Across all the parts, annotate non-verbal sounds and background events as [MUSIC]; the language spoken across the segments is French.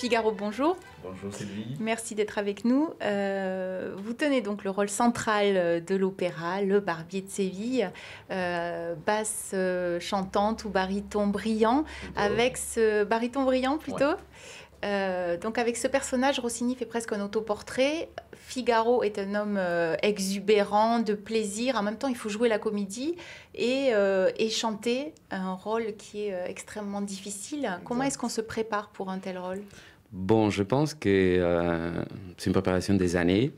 Figaro, bonjour. Bonjour Sylvie. Merci d'être avec nous. Euh, vous tenez donc le rôle central de l'opéra, le Barbier de Séville, euh, basse euh, chantante ou bariton brillant, avec ce baryton brillant plutôt. donc avec ce personnage, Rossini fait presque un autoportrait. Figaro est un homme exubérant, de plaisir. En même temps, il faut jouer la comédie et, chanter un rôle qui est extrêmement difficile. Comment est-ce qu'on se prépare pour un tel rôle Bon, je pense que euh, c'est une préparation des années.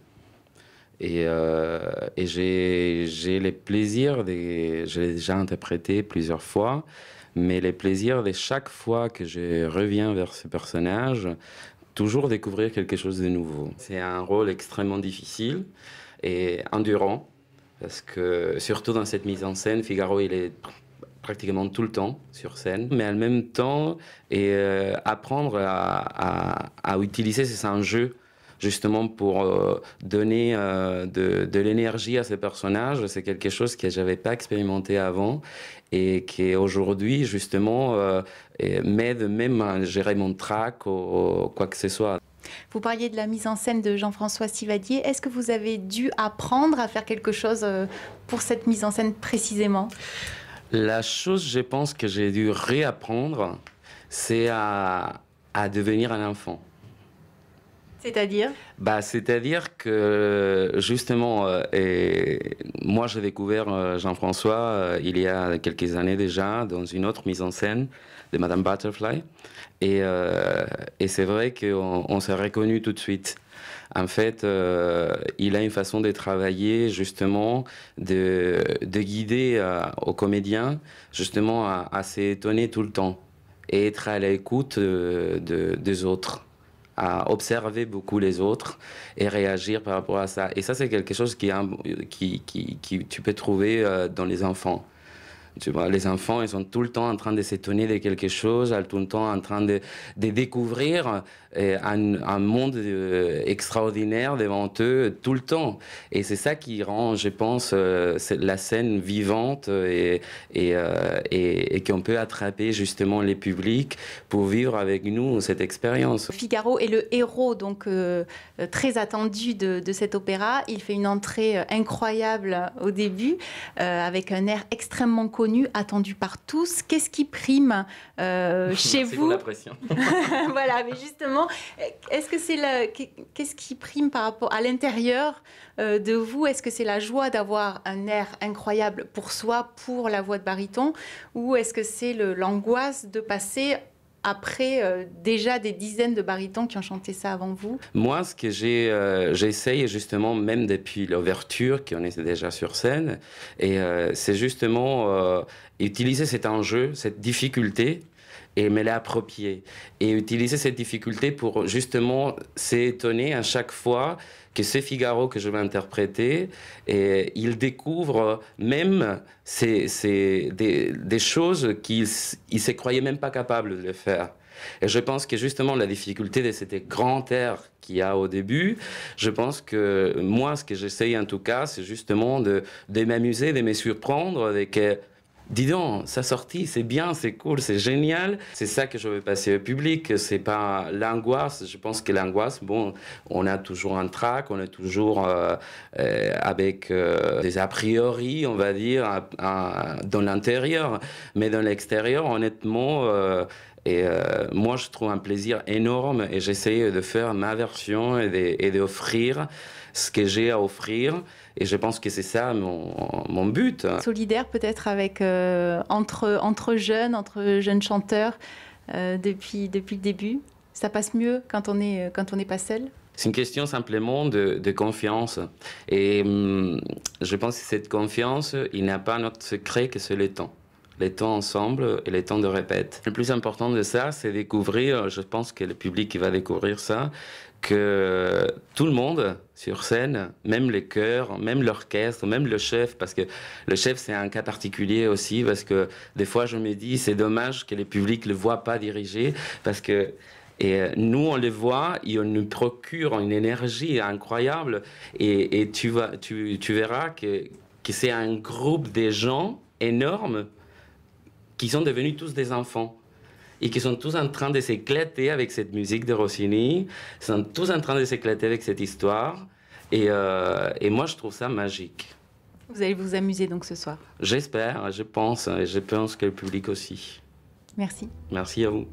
Et, euh, j'ai les plaisirs, des, je l'ai déjà interprété plusieurs fois, mais les plaisirs de chaque fois que je reviens vers ce personnage, toujours découvrir quelque chose de nouveau. C'est un rôle extrêmement difficile et endurant, parce que surtout dans cette mise en scène, Figaro, il est pratiquement tout le temps sur scène, mais en même temps et, euh, apprendre à, utiliser, c'est utiliser jeu, justement pour euh, donner euh, de, l'énergie à ces personnages. C'est quelque chose que j'avais pas expérimenté avant et qui aujourd'hui justement m'aide même à gérer mon trac ou quoi que ce soit. Vous parliez de la mise en scène de Jean-François Sivadier. Est-ce que vous avez dû apprendre à faire quelque chose pour cette mise en scène précisément la chose, je pense, que j'ai dû réapprendre, c'est à, devenir un enfant. C'est-à-dire bah, C'est-à-dire que, justement, euh, et moi, j'ai découvert euh, Jean-François euh, il y a quelques années déjà, dans une autre mise en scène, de Madame Butterfly. Euh, et, c'est vrai qu'on on s'est reconnu tout de suite. En fait, euh, il a une façon de travailler, justement, de, guider euh, aux comédiens, justement, à, s'étonner tout le temps et être à l'écoute de, des autres à observer beaucoup les autres et réagir par rapport à ça. Et ça, c'est quelque chose qui, qui, qui, qui tu peux trouver dans les enfants les enfants, ils sont tout le temps en train de s'étonner de quelque chose, tout le temps en train de, découvrir euh, un, monde euh, extraordinaire devant eux tout le temps. Et c'est ça qui rend, je pense, euh, la scène vivante et, et, qu'on peut attraper justement les publics pour vivre avec nous cette expérience. Figaro est le héros, donc très attendu de, cet opéra. Il fait une entrée incroyable au début, avec un air extrêmement cool attendu par tous. Qu'est-ce qui prime euh, [LAUGHS] chez vous la [LAUGHS] pression. [LAUGHS] Voilà, mais justement, est-ce que c'est la... qu'est-ce qui prime par rapport à l'intérieur euh, de vous Est-ce que c'est la joie d'avoir un air incroyable pour soi, pour la voix de baryton, ou est-ce que c'est l'angoisse de passer après euh, déjà des dizaines de barytons qui ont chanté ça avant vous Moi, ce que j'ai, euh, j'essaye justement, même depuis l'ouverture, qu'on est déjà sur scène, et euh, c'est justement utiliser cet enjeu, cette difficulté et me l'approprier. Et utiliser cette difficulté pour justement s'étonner à chaque fois que c'est Figaro que je vais interpréter, et il découvre même ces, des, choses qu'il ne se croyait même pas capable de faire. Et je pense que justement la difficulté de cette grand air qu'il y a au début, je pense que moi, ce que j'essaye en tout cas, c'est justement de, m'amuser, de me surprendre, euh, dis donc, ça sortit, c'est bien, c'est cool, c'est génial. C'est ça que je veux passer au public. C'est pas l'angoisse. Je pense que l'angoisse, bon, on a toujours un trac, on est toujours euh, euh, avec euh, des a priori, on va dire, dans l'intérieur. Mais dans l'extérieur, honnêtement, et euh, moi, je trouve un plaisir énorme et j'essaie de faire ma version et d'offrir ce que j'ai à offrir. Et je pense que c'est ça mon, but. Solidaire peut-être avec euh, entre, entre jeunes, entre jeunes chanteurs euh, depuis, depuis le début. Ça passe mieux quand on n'est quand on n'est pas seul. C'est une question simplement de, confiance. Et hum, je pense que cette confiance, il n'y a pas notre secret que c'est le temps les temps ensemble et les temps de répète. Le plus important de ça, c'est découvrir, euh, je pense que le public qui va découvrir ça, que euh, tout le monde sur scène, même les chœurs, même l'orchestre, même le chef, parce que le chef c'est un cas particulier aussi, parce que des fois je me dis c'est dommage que le public ne le voit pas diriger, parce que et euh, nous, on le voit et on nous procure une énergie incroyable. Et, et tu, vas, tu, tu verras que, que c'est un groupe de gens énorme qui sont devenus tous des enfants et qui sont tous en train de s'éclater avec cette musique de Rossini, sont tous en train de s'éclater avec cette histoire. Et, euh, et, moi, je trouve ça magique. Vous allez vous amuser donc ce soir J'espère, je pense, et je pense que le public aussi. Merci. Merci à vous.